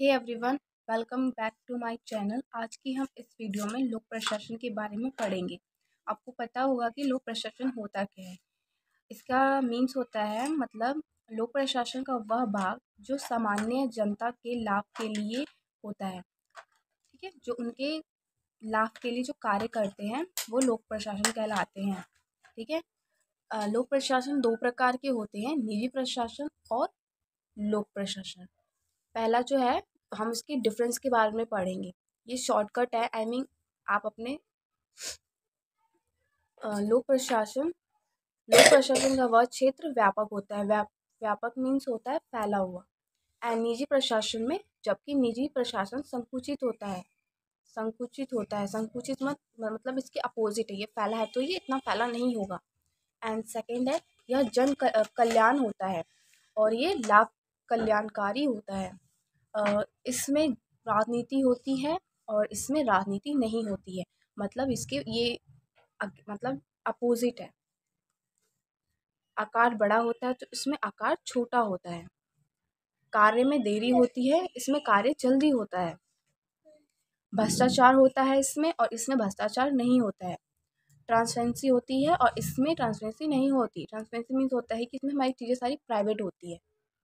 hey everyone welcome back to my channel आज की हम इस वीडियो में लोक प्रशासन के बारे में पढ़ेंगे आपको पता होगा कि लोक प्रशासन होता क्या है इसका मीन्स होता है मतलब लोक प्रशासन का वह भाग जो सामान्य जनता के लाभ के लिए होता है ठीक है जो उनके लाभ के लिए जो कार्य करते हैं वो लोक प्रशासन कहलाते हैं ठीक है लोक प्रशासन दो प्रकार के होते हैं निजी प्रशासन और लोक प्रशासन पहला जो है हम उसके डिफरेंस के बारे में पढ़ेंगे ये शॉर्टकट है आई I मीन mean, आप अपने लोक प्रशासन लोक प्रशासन का वह क्षेत्र व्यापक होता है व्याप व्यापक मीन्स होता है फैला हुआ एंड निजी प्रशासन में जबकि निजी प्रशासन संकुचित होता है संकुचित होता है संकुचित मत मतलब इसके अपोजिट है ये फैला है तो ये इतना फैला नहीं होगा एंड सेकेंड है यह जन कल्याण होता है और ये लाभ कल्याणकारी होता है इसमें राजनीति होती है और इसमें राजनीति नहीं होती है मतलब इसके ये मतलब अपोज़िट है आकार बड़ा होता है तो इसमें आकार छोटा होता है कार्य में देरी होती है इसमें कार्य जल्दी होता है भ्रष्टाचार होता है इसमें और इसमें भ्रष्टाचार नहीं होता है ट्रांसपेरेंसी होती है और इसमें ट्रांसपेरेंसी नहीं होती ट्रांसपेरेंसी मीन्स होता है कि इसमें हमारी चीज़ें सारी प्राइवेट होती है